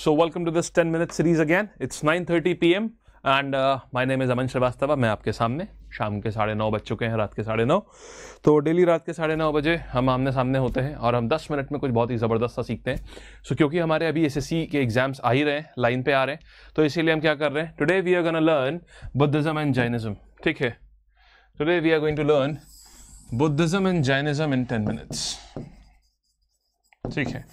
So welcome to this ten minute series again it's nine thirty P M and my name is Aman Srivastava मैं आपके सामने शाम के साढ़े नौ बज चुके हैं रात के साढ़े नौ तो डेली रात के साढ़े नौ बजे हम आमने सामने होते हैं और हम दस मिनट में कुछ बहुत ही ज़बरदस्त सा सीखते हैं सो so, क्योंकि हमारे अभी एस एस सी के एग्ज़ाम्स आ ही रहे हैं लाइन पे आ रहे हैं तो इसीलिए हम क्या कर रहे हैं today we are gonna learn Buddhism and Jainism ठीक है today we are going to learn Buddhism and Jainism in ten minutes ठीक है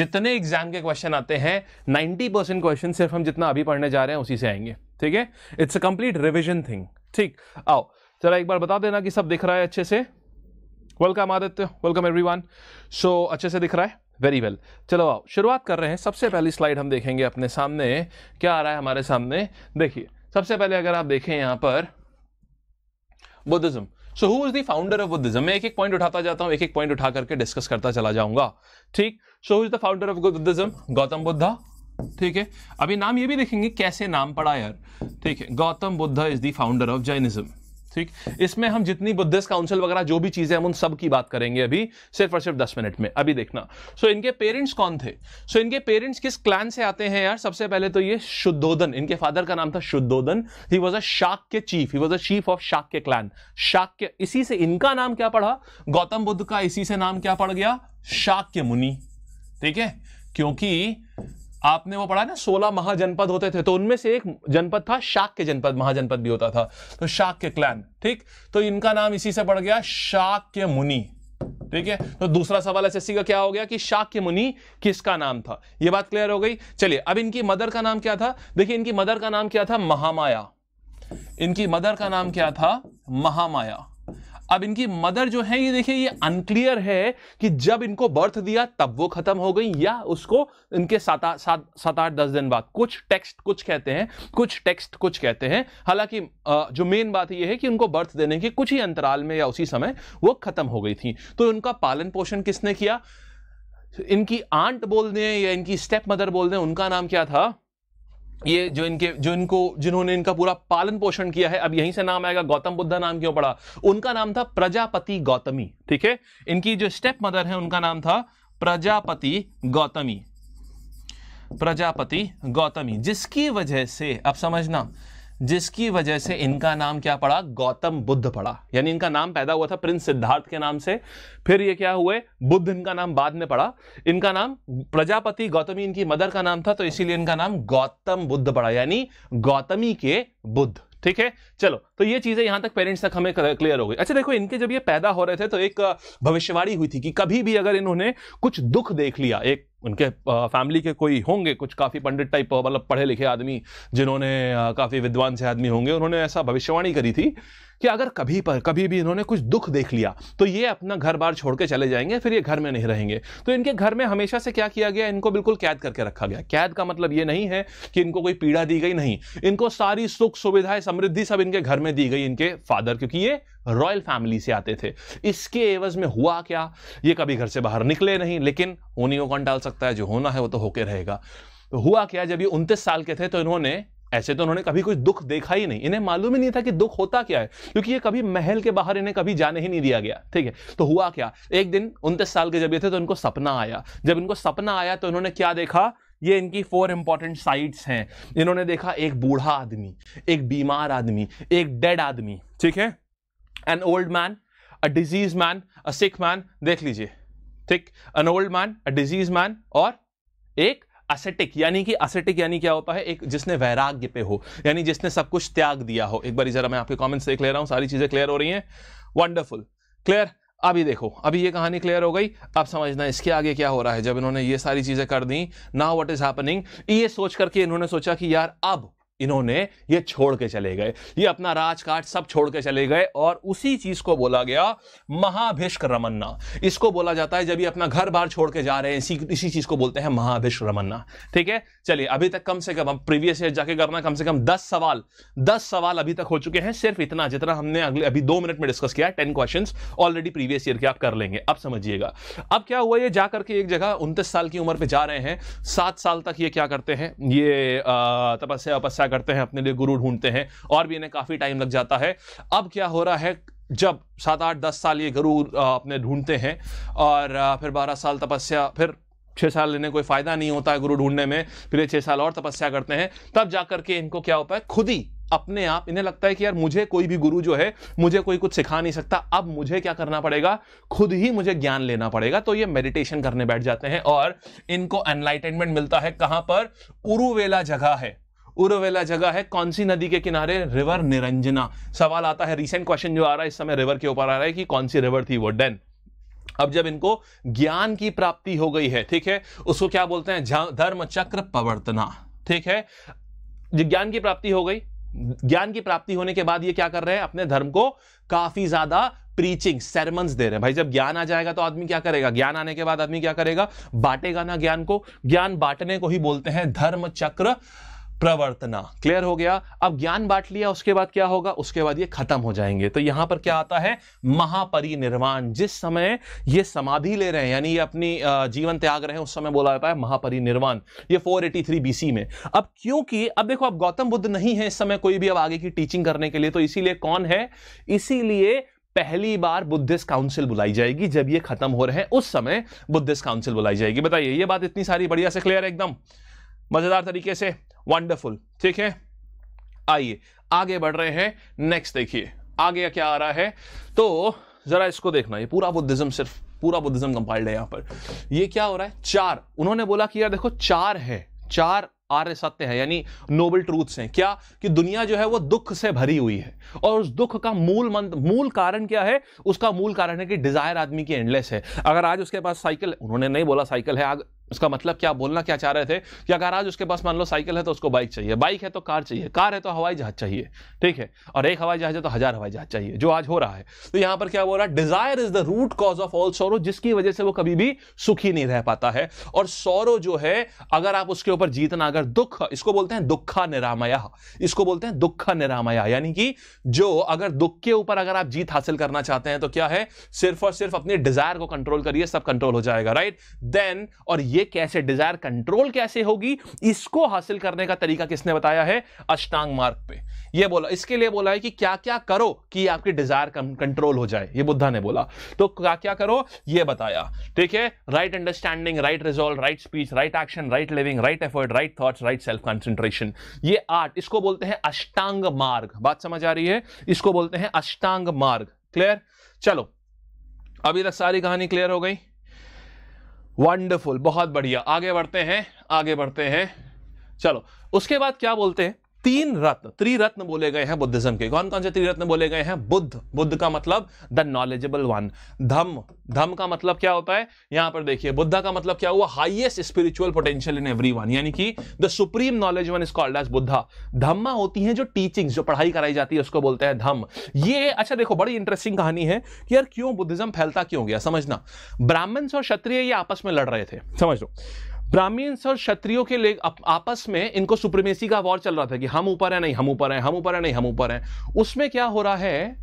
जितने एग्जाम के क्वेश्चन आते हैं 90 परसेंट क्वेश्चन सिर्फ हम जितना अभी पढ़ने जा रहे हैं उसी से आएंगे ठीक है it's a complete revision thing ठीक आओ जरा एक बार बता देना कि सब दिख रहा है अच्छे से welcome Aditya welcome everyone so अच्छे से दिख रहा है वेरी वेल well. चलो आओ शुरुआत कर रहे हैं सबसे पहली स्लाइड हम देखेंगे अपने सामने क्या आ रहा है हमारे सामने देखिए सबसे पहले अगर आप देखें यहां पर Buddhism so who is the founder of Buddhism मैं एक एक पॉइंट उठाता जाता हूँ एक एक पॉइंट उठा करके डिस्कस करता चला जाऊंगा ठीक so who is the founder of Buddhism Gautam Buddha ठीक है अभी नाम ये भी देखेंगे कैसे नाम पड़ा यार ठीक है Gautam Buddha is the founder of Jainism ठीक इसमें हम जितनी बुद्धिस्ट काउंसिल वगैरह जो भी चीजें हम उन सब की बात करेंगे अभी सिर्फ और सिर्फ दस मिनट में अभी देखना सो इनके पेरेंट्स कौन थे सो इनके पेरेंट्स किस क्लान से आते हैं यार सबसे पहले तो ये शुद्धोधन इनके फादर का नाम था शुद्धोधन ही was a Shakya chief he was a chief of Shakya clan शाक के इसी से इनका नाम क्या पढ़ा गौतम बुद्ध का इसी से नाम क्या पड़ गया शाक के मुनि ठीक है क्योंकि आपने वो पढ़ा ना सोलह महाजनपद होते थे तो उनमें से एक जनपद था शाक के जनपद महाजनपद भी होता था तो शाक के क्लैन ठीक तो इनका नाम इसी से पड़ गया शाक के मुनि ठीक है तो दूसरा सवाल एस का क्या हो गया कि शाक के मुनि किसका नाम था यह बात क्लियर हो गई चलिए अब इनकी मदर का नाम क्या था देखिए इनकी मदर का नाम क्या था महामाया इनकी मदर का नाम क्या था महामाया अब इनकी मदर जो है ये देखिए ये अनक्लियर है कि जब इनको बर्थ दिया तब वो खत्म हो गई या उसको इनके सात सात सात आठ दस दिन बाद कुछ टेक्स्ट कुछ कहते हैं कुछ टेक्स्ट कुछ कहते हैं हालांकि जो मेन बात यह है कि उनको बर्थ देने के कुछ ही अंतराल में या उसी समय वो खत्म हो गई थी तो उनका पालन पोषण किसने किया इनकी आंट बोल दें या इनकी स्टेप मदर बोल दें उनका नाम क्या था ये जो इनके जो इनको जिन्होंने इनका पूरा पालन पोषण किया है अब यहीं से नाम आएगा गौतम बुद्ध नाम क्यों पड़ा उनका नाम था प्रजापति गौतमी ठीक है इनकी जो स्टेप मदर है उनका नाम था प्रजापति गौतमी प्रजापति गौतमी जिसकी वजह से अब समझना जिसकी वजह से इनका नाम क्या पड़ा गौतम बुद्ध पड़ा यानी इनका नाम पैदा हुआ था प्रिंस सिद्धार्थ के नाम से फिर ये क्या हुए बुद्ध इनका नाम बाद में पड़ा इनका नाम प्रजापति गौतमी इनकी मदर का नाम था तो इसीलिए इनका नाम गौतम बुद्ध पड़ा यानी गौतमी के बुद्ध ठीक है चलो तो ये चीजें यहां तक पेरेंट्स तक हमें क्लियर हो गई अच्छा देखो इनके जब ये पैदा हो रहे थे तो एक भविष्यवाणी हुई थी कि कभी भी अगर इन्होंने कुछ दुख देख लिया एक उनके फैमिली के कोई होंगे कुछ काफ़ी पंडित टाइप मतलब पढ़े लिखे आदमी जिन्होंने काफ़ी विद्वान से आदमी होंगे उन्होंने ऐसा भविष्यवाणी करी थी कि अगर कभी पर कभी भी इन्होंने कुछ दुख देख लिया तो ये अपना घर बार छोड़ के चले जाएंगे फिर ये घर में नहीं रहेंगे तो इनके घर में हमेशा से क्या किया गया इनको बिल्कुल कैद करके रखा गया कैद का मतलब ये नहीं है कि इनको कोई पीड़ा दी गई नहीं इनको सारी सुख सुविधाएं समृद्धि सब इनके घर में दी गई इनके फादर क्योंकि ये रॉयल फैमिली से आते थे इसके एवज में हुआ क्या ये कभी घर से बाहर निकले नहीं लेकिन होनी को कौन डाल सकता है जो होना है वो तो होके रहेगा तो हुआ क्या जब ये उनतीस साल के थे तो इन्होंने ऐसे तो उन्होंने कभी कुछ दुख देखा ही नहीं इन्हें मालूम ही नहीं था कि दुख होता क्या है क्योंकि ये कभी महल के बाहर इन्हें कभी जाने ही नहीं दिया गया ठीक है तो हुआ क्या एक दिन उनतीस साल के जब ये थे तो इनको सपना आया जब इनको सपना आया तो इन्होंने क्या देखा ये इनकी फोर इंपॉर्टेंट साइट्स हैं इन्होंने देखा एक बूढ़ा आदमी एक बीमार आदमी एक डेड आदमी ठीक है an old man a disease man a sick man देख लीजिए ठीक an old man a disease man और एक असेटिक यानी कि असेटिक यानी क्या होता है एक जिसने वैराग्य पे हो यानी जिसने सब कुछ त्याग दिया हो एक बार जरा मैं आपके कॉमेंट्स देख ले रहा हूं सारी चीज़ें क्लियर हो रही हैं वंडरफुल क्लियर अभी देखो अभी ये कहानी क्लियर हो गई अब समझना इसके आगे क्या हो रहा है जब इन्होंने ये सारी चीज़ें कर दी नाउ व्हाट इज़ हैपनिंग ये सोच करके इन्होंने सोचा कि यार अब इन्होंने ये छोड़ के चले गए ये अपना राजकाट सब छोड़ के चले गए और उसी चीज को बोला गया महाभिष्क रमन्ना इसको बोला जाता है जब ये अपना घर बार छोड़ के जा रहे हैं इसी इसी चीज को बोलते हैं महाभिष्क रमन्ना ठीक है चलिए अभी तक कम से कम हम प्रीवियस ईयर जाके करना कम से कम दस सवाल दस सवाल अभी तक हो चुके हैं सिर्फ इतना जितना हमने अगले अभी दो मिनट में डिस्कस किया ten question already previous year के आप कर लेंगे अब समझिएगा अब क्या हुआ ये जा करके एक जगह उनतीस साल की उम्र पर जा रहे हैं सात साल तक ये क्या करते हैं ये तपस्या तपस्या करते हैं अपने लिए गुरु ढूंढते हैं और भी इन्हें काफ़ी टाइम लग जाता है अब क्या हो रहा है जब सात आठ दस साल ये गुरु अपने ढूंढते हैं और फिर बारह साल तपस्या फिर छः साल लेने कोई फ़ायदा नहीं होता है गुरु ढूंढने में फिर ये छः साल और तपस्या करते हैं तब जा करके इनको क्या होता है खुद ही अपने आप इन्हें लगता है कि यार मुझे कोई भी गुरु जो है मुझे कोई कुछ सिखा नहीं सकता अब मुझे क्या करना पड़ेगा खुद ही मुझे ज्ञान लेना पड़ेगा तो ये मेडिटेशन करने बैठ जाते हैं और इनको एनलाइटेनमेंट मिलता है कहां पर उरुवेला जगह है उर्वेला जगह है कौन सी नदी के किनारे रिवर निरंजना सवाल आता है रिसेंट क्वेश्चन जो आ रहा है इस समय रिवर के ऊपर आ रहा है कि कौन सी रिवर थी वो डेन अब जब इनको ज्ञान की प्राप्ति हो गई है ठीक है उसको क्या बोलते हैं धर्म चक्र प्रवर्तना ठीक है ज्ञान की प्राप्ति हो गई ज्ञान की प्राप्ति होने के बाद ये क्या कर रहे हैं अपने धर्म को काफी ज्यादा प्रीचिंग सेरमन्स दे रहे हैं भाई जब ज्ञान आ जाएगा तो आदमी क्या करेगा ज्ञान आने के बाद आदमी क्या करेगा बांटेगा ना ज्ञान को ज्ञान बांटने को ही बोलते हैं धर्म चक्र प्रवर्तना क्लियर हो गया अब ज्ञान बांट लिया उसके बाद क्या होगा उसके बाद ये खत्म हो जाएंगे तो यहां पर क्या आता है महापरिनिर्वाण जिस समय ये समाधि ले रहे हैं यानी ये अपनी जीवन त्याग रहे हैं उस समय बोला जाता है महापरिनिर्वाण ये 483 सी में अब क्योंकि अब देखो अब गौतम बुद्ध नहीं है इस समय कोई भी अब आगे की टीचिंग करने के लिए तो इसीलिए कौन है इसीलिए पहली बार बुद्धिस्ट काउंसिल बुलाई जाएगी जब ये खत्म हो रहे हैं उस समय बुद्धिस्ट काउंसिल बुलाई जाएगी बताइए ये बात इतनी सारी बढ़िया से क्लियर है एकदम मजेदार तरीके से वंडरफुल ठीक है आइए आगे बढ़ रहे हैं नेक्स्ट देखिए आगे क्या आ रहा है तो जरा इसको देखना ये पूरा बुद्धिज्म सिर्फ पूरा बुद्धिज्म कंपाइल्ड है यहां पर ये क्या हो रहा है चार उन्होंने बोला कि यार देखो चार है चार आर्य सत्य है यानी नोबल ट्रूथ्स हैं क्या कि दुनिया जो है वो दुख से भरी हुई है और उस दुख का मूल मंत्र मूल कारण क्या है उसका मूल कारण है कि डिजायर आदमी की एंडलेस है अगर आज उसके पास साइकिल उन्होंने नहीं बोला साइकिल है आज उसका मतलब क्या बोलना क्या चाह रहे थे कि अगर आज उसके पास मान लो साइकिल है तो उसको बाइक चाहिए बाइक है तो कार चाहिए कार है तो हवाई जहाज चाहिए ठीक है और एक हवाई जहाज है तो हजार हवाई जहाज चाहिए जो आज हो रहा है तो यहां पर क्या बोल रहा है desire is the root cause of all sorrow जिसकी वजह से वो कभी भी सुखी नहीं रह पाता है और सोरो जो है अगर आप उसके ऊपर जीतना अगर दुख इसको बोलते हैं दुखा निरामया इसको बोलते हैं दुखा निरामया यानी कि जो अगर दुख के ऊपर अगर आप जीत हासिल करना चाहते हैं तो क्या है सिर्फ और सिर्फ अपने डिजायर को कंट्रोल करिए सब कंट्रोल हो जाएगा राइट देन और ये चाहिए कैसे डिजायर कंट्रोल कैसे होगी इसको हासिल करने का तरीका किसने बताया है अष्टांग मार्ग पे ये बोला इसके लिए बोला है कि क्या क्या करो कि आपकी डिजायर कंट्रोल हो जाए ये बुद्धा ने बोला तो क्या क्या करो ये बताया ठीक है right understanding right resolve right speech right action right living right effort right thought right self concentration ये आर्ट इसको बोलते हैं अष्टांग मार्ग बात समझ आ रही है इसको बोलते हैं अष्टांग मार्ग क्लियर चलो अभी तक सारी कहानी क्लियर हो गई वंडरफुल बहुत बढ़िया आगे बढ़ते हैं आगे बढ़ते हैं चलो उसके बाद क्या बोलते हैं तीन रत्न त्रिरत्न बोले गए हैं बुद्धिज्म के कौन कौन से त्रिरत्न बोले गए हैं बुद्ध बुद्ध का मतलब द नॉलेजेबल वन धम धम का मतलब क्या होता है यहां पर देखिए बुद्धा का मतलब क्या हुआ highest spiritual potential in everyone यानी कि the supreme knowledge one is called as Buddha Dhamma होती है जो टीचिंग जो पढ़ाई कराई जाती है उसको बोलते हैं धम ये अच्छा देखो बड़ी इंटरेस्टिंग कहानी है कि यार क्यों बुद्धिज्म फैलता क्यों गया समझना ब्राह्मण्स और क्षत्रिय ये आपस में लड़ रहे थे समझ लो ब्राह्मीण्स और क्षत्रियो के आपस में इनको सुप्रीमेसी का वॉर चल रहा था कि हम ऊपर है नहीं हम ऊपर है हम ऊपर है नहीं हम ऊपर है उसमें क्या हो रहा है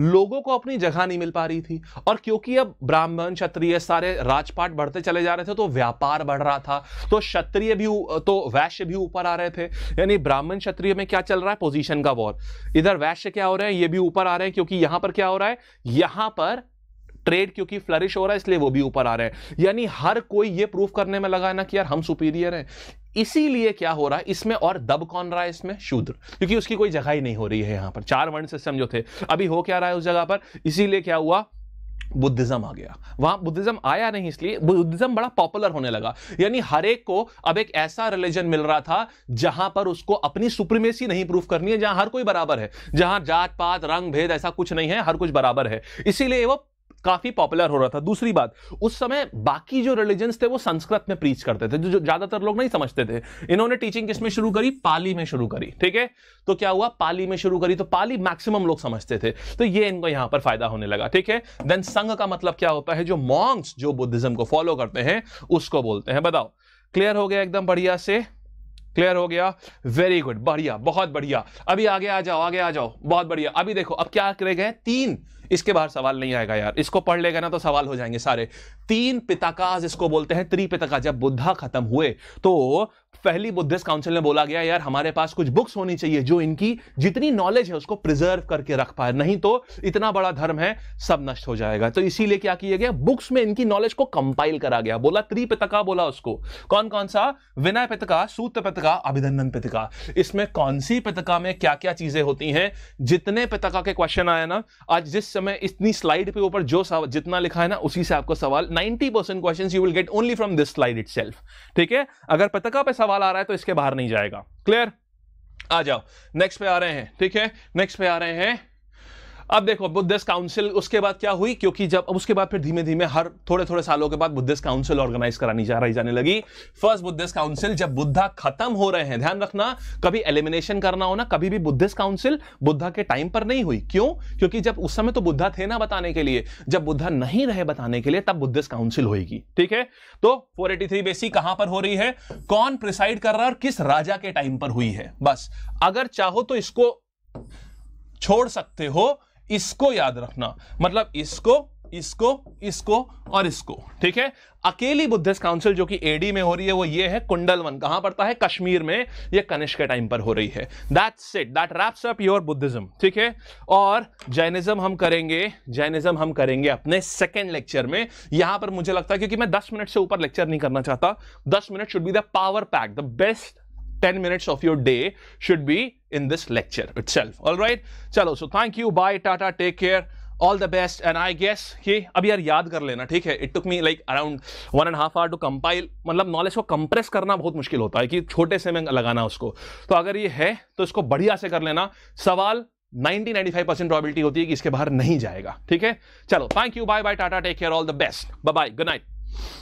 लोगों को अपनी जगह नहीं मिल पा रही थी और क्योंकि अब ब्राह्मण क्षत्रिय सारे राजपाट बढ़ते चले जा रहे थे तो व्यापार बढ़ रहा था तो क्षत्रिय भी तो वैश्य भी ऊपर आ रहे थे यानी ब्राह्मण क्षत्रिय में क्या चल रहा है पोजीशन का वॉर इधर वैश्य क्या हो रहा है ये भी ऊपर आ रहे हैं क्योंकि यहां पर क्या हो रहा है यहां पर ट्रेड क्योंकि फ्लरिश हो रहा है इसलिए वो भी ऊपर आ रहे हैं यानी हर कोई ये प्रूफ करने में लगा है ना कि यार हम सुपीरियर हैं इसीलिए क्या हो रहा है इसमें और दब कौन रहा है इसमें शूद्र क्योंकि उसकी कोई जगह ही नहीं हो रही है यहां पर चार वर्ण सिस्टम जो थे अभी हो क्या रहा है उस जगह पर इसीलिए क्या हुआ बुद्धिज्म आ गया वहां बुद्धिज्म आया नहीं इसलिए बुद्धिज्म बड़ा पॉपुलर होने लगा यानी हर एक को अब एक ऐसा रिलीजन मिल रहा था जहां पर उसको अपनी सुप्रीमेसी नहीं प्रूफ करनी है जहां हर कोई बराबर है जहां जात पात रंग भेद ऐसा कुछ नहीं है हर कुछ बराबर है इसीलिए वो काफी पॉपुलर हो रहा था दूसरी बात उस समय बाकी जो रिलीजन थे वो संस्कृत में प्रीच करते थे जो ज्यादातर लोग नहीं समझते थे इन्होंने टीचिंग किस में शुरू करी पाली में शुरू करी ठीक है तो क्या हुआ पाली में शुरू करी तो पाली मैक्सिमम लोग समझते थे तो ये इनको यहां पर फायदा होने लगा ठीक है देन संघ का मतलब क्या होता है जो मॉन्ग्स जो बुद्धिज्म को फॉलो करते हैं उसको बोलते हैं बताओ क्लियर हो गया एकदम बढ़िया से क्लियर हो गया वेरी गुड बढ़िया बहुत बढ़िया अभी आगे आ जाओ आगे आ जाओ बहुत बढ़िया अभी देखो अब क्या करे गए तीन इसके बाहर सवाल नहीं आएगा यार इसको पढ़ लेगा ना तो सवाल हो जाएंगे सारे तीन पिताकाज इसको बोलते हैं त्रिपिताकाज जब बुद्धा खत्म हुए तो पहली बुद्धिस्ट काउंसिल में बोला गया यार हमारे पास कुछ बुक्स होनी चाहिए जो इनकी जितनी नॉलेज है उसको प्रिजर्व करके रख पाए नहीं तो इतना बड़ा धर्म है सब नष्ट हो जाएगा तो इसीलिए क्या किया गया बुक्स में इनकी नॉलेज को कंपाइल करा गया बोला त्रिपितका बोला उसको कौन कौन सा विनय पितका सूत्र पितका अभिनंदन पितका इसमें कौन सी पितका में क्या क्या चीजें होती हैं जितने पितका के क्वेश्चन आया ना आज जिस समय इतनी स्लाइड पे ऊपर जो जितना लिखा है ना उसी से आपको सवाल ninety percent question you will get only from this slide it ठीक है अगर पितका पे सवाल सवाल आ रहा है तो इसके बाहर नहीं जाएगा क्लियर आ जाओ नेक्स्ट पे आ रहे हैं ठीक है नेक्स्ट पे आ रहे हैं अब देखो बुद्धिस्ट काउंसिल उसके बाद क्या हुई क्योंकि जब अब उसके बाद फिर धीमे धीमे हर थोड़े थोड़े सालों के बाद बुद्धिस्ट काउंसिल ऑर्गेनाइज करानी जा रही जाने लगी फर्स्ट बुद्धिस्ट काउंसिल जब बुद्धा खत्म हो रहे हैं ध्यान रखना कभी एलिमिनेशन करना होना कभी भी बुद्धिस्ट काउंसिल बुद्धा के टाइम पर नहीं हुई क्यों क्योंकि जब उस समय तो बुद्धा थे ना बताने के लिए जब बुद्धा नहीं रहे बताने के लिए तब बुद्धिस्ट काउंसिल होगी ठीक है तो फोर एटी बेसी कहां पर हो रही है कौन प्रिसाइड कर रहा है और किस राजा के टाइम पर हुई है बस अगर चाहो तो इसको छोड़ सकते हो इसको याद रखना मतलब इसको इसको इसको और इसको ठीक है अकेली बुद्धिस्ट काउंसिल जो कि एडी में हो रही है वो ये है कुंडलवन कहां पड़ता है कश्मीर में ये कनिष्क के टाइम पर हो रही है that's it that wraps up your Buddhism ठीक है और जैनिज्म हम करेंगे जैनिज्म हम करेंगे अपने सेकेंड लेक्चर में यहां पर मुझे लगता है क्योंकि मैं दस मिनट से ऊपर लेक्चर नहीं करना चाहता दस मिनट should be the power pack the best 10 minutes of your day should be in this lecture itself. All right. Chalo. So thank you. Bye. Tata. Take care. All the best and I guess ये अब यार याद कर लेना ठीक है it took me like around one and half hour to compile मतलब knowledge को कंप्रेस करना बहुत मुश्किल होता है कि छोटे से में लगाना उसको तो अगर ये है तो इसको बढ़िया से कर लेना सवाल 90 95 परसेंट प्रॉबिलिटी होती है कि इसके बाहर नहीं जाएगा ठीक है चलो thank you bye bye tata take care all the best bye bye good night